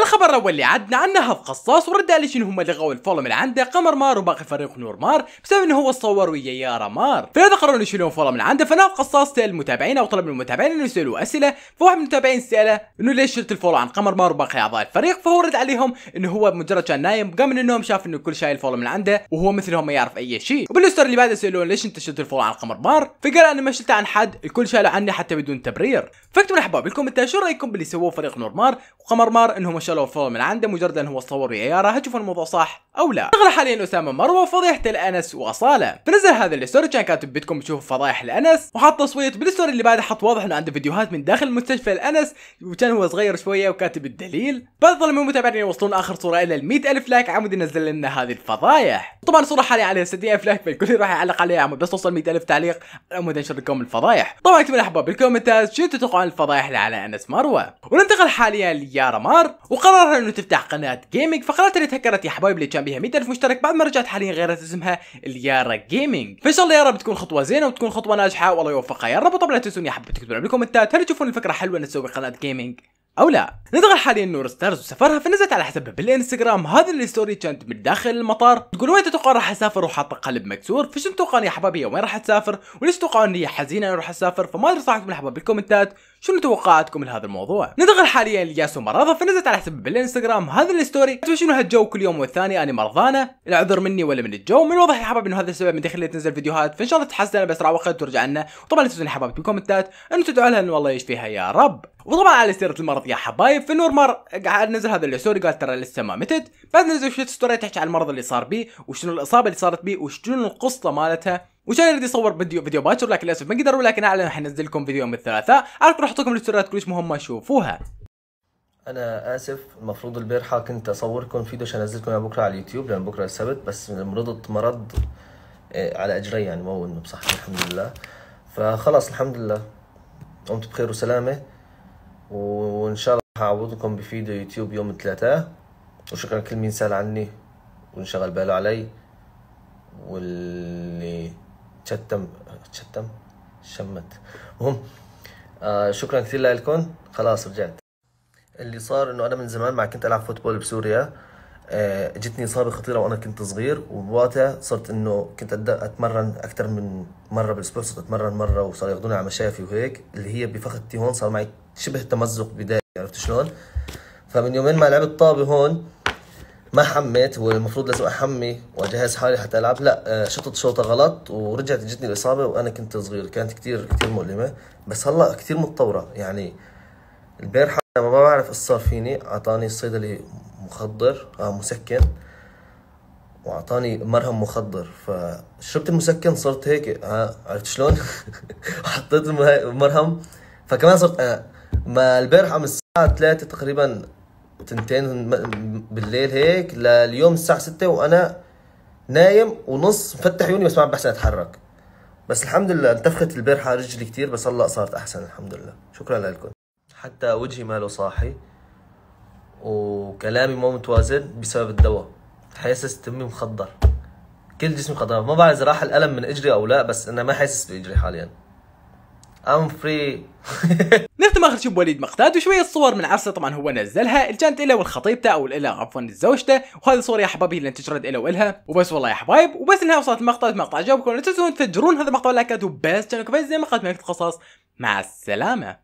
الخبر الاول اللي عندنا عن نهض قصاص ورد عليه شنو هم اللي غوا الفولم اللي عنده قمر مار وباقي فريق نور مار بسبب انه هو صور ويا يارا مار فلذا قرروا يشيلون فولم من عنده فنهض قصاص سال المتابعين او طلب من المتابعين انه يسالوا اسئله فواحد من المتابعين ساله انه ليش شلت الفولو عن قمر مار وباقي اعضاء الفريق فهو رد عليهم انه هو مجرد كان نايم قام من النوم شاف انه كل شايل الفولو من عنده وهو مثلهم ما يعرف اي شيء وبالستر اللي بعده سالوه ليش انت شلت الفولو عن قمر مار فقال انا ما شلته عن حد الكل شاله عني حتى بدون تبرير فكتبوا الاحباب لكم انت شو رايكم باللي سووه فريق نور مار وقمر مار انهم شالو الفضل من عنده مجرد انه هو صور عياره هتشوف الموضوع صح او لا شغله حاليا اسامه مروه فضيحه الانس واصاله فنزل هذا الستوري كان كاتب بدكم تشوفوا فضايح الانس وحط تصويت بالستوري اللي بعده حط واضح انه عنده فيديوهات من داخل مستشفى الانس وكان هو صغير شويه وكاتب الدليل بعد من متابعين يوصلون اخر صوره الى ال ألف لايك عمود ينزل لنا هذه الفضايح طبعا الصوره حاليا عليها 60 ألف لايك فالكل راح يعلق عليها عمود بس توصل 100 ألف تعليق عمود انشر لكم الفضايح طبعا اكتبوا الاحباب بالكومنتات شو تتوقعون الفضايح اللي على انس مروه وننتقل حاليا ليارا مار وقررها انه تفتح قناه جيمنج فقناتها اللي تهكرت يا حبايب اللي كان بيها 100000 مشترك بعد ما رجعت حاليا غيرت اسمها اليارا جيمنج فان شاء الله يا رب تكون خطوه زينه وتكون خطوه ناجحه والله يوفقها يا رب وطبعا لا تنسون يا حبيبتي تكتبون بالكومنتات هل تشوفون الفكره حلوه ان تسوي قناه جيمنج او لا ندخل حاليا نور ستارز وسفرها فنزلت على حسابها بالانستغرام هذه الستوري كانت من داخل المطار تقول وين تتوقع راح اسافر وحاطه قلب مكسور فشنو تتوقعون يا حبايبي وين راح تسافر وليش تتوقعون هي حزينه اني راح اسافر فما ادري صاحبكم الحباب بالكومنتات شنو توقعاتكم لهذا الموضوع ندخل حاليا لياسو مرضى فنزلت على حسابها بالانستغرام هذه الستوري شنو هالجو كل يوم والثاني اني مرضانه العذر مني ولا من الجو من الواضح يا حبايب انه هذا السبب من دخلت تنزل فيديوهات فان شاء الله تتحسن باسرع وقت ترجع لنا وطبعا لا تنسون يا حبايبي بالكومنتات انه تدعوا لها انه والله يشفيها يا رب وطبعا على سيره المرض يا حبايب في نورمر قاعد نزل هذا الستوري قال ترى لسه ما متت بعد نزل شويه ستوري تحكي عن المرض اللي صار بيه وشنو الاصابه اللي صارت بيه وشنو القصه مالتها وكان يريد يصور فيديو فيديو باكر لكن للاسف ما قدر ولكن اعلن راح انزل لكم فيديو يوم الثلاثاء على راح احط لكم الاستوريات كلش مهمه شوفوها انا اسف المفروض البارحه كنت اصوركم فيديو عشان انزلكم بكره على اليوتيوب لان بكره السبت بس مرضت مرض إيه، على اجري يعني مو انه بصحتي الحمد لله فخلاص الحمد لله قمت بخير وسلامه وان شاء الله هعوضكم بفيديو يوتيوب يوم الثلاثاء وشكرا لكل مين سال عني وانشغل باله علي واللي تشتم تشتم شمت المهم آه شكرا كثير لكم خلاص رجعت اللي صار انه انا من زمان ما كنت العب فوتبول بسوريا آه، جتني اصابه خطيره وانا كنت صغير وبوقتها صرت انه كنت اتمرن اكثر من مره بالاسبوع صرت اتمرن مره وصار ياخذوني على مشافي وهيك اللي هي بفخذتي هون صار معي شبه تمزق بداية عرفت شلون؟ فمن يومين ما لعبت طابه هون ما حميت والمفروض لازم احمي واجهز حالي حتى العب لا آه، شطت شوطه غلط ورجعت جتني الاصابه وانا كنت صغير كانت كثير كثير مؤلمه بس هلا كثير متطوره يعني البارحه ما بعرف ايش صار فيني اعطاني الصيدلي مخدر آه مسكن واعطاني مرهم مخدر فشربت المسكن صرت هيك آه عرفت شلون؟ حطيت المرهم فكمان صرت انا آه، ما البارحه من الساعه 3 تقريبا تنتين بالليل هيك لليوم الساعه 6 وانا نايم ونص مفتح عيوني بس ما عم بحسن اتحرك بس الحمد لله انتفخت البارحه رجلي كثير بس هلا صارت احسن الحمد لله شكرا لكم حتى وجهي ماله صاحي وكلامي مو متوازن بسبب الدواء حاسس تمي مخدر كل جسمي مخدر ما بعرف اذا راح الالم من اجري او لا بس انا ما حاسس باجري حاليا ام فري نختم اخر شيء بوليد مقتات وشويه صور من عرسه طبعا هو نزلها اللي كانت له والخطيبته او له عفوا زوجته وهذه صور يا حبايبي اللي انتشرت له والها وبس والله يا حبايب وبس انها وصلت المقطع المقطع عجبكم لا تنسون تفجرون هذا المقطع لايكات وبس كانوا كويس زي مقطع ملك القصص مع السلامه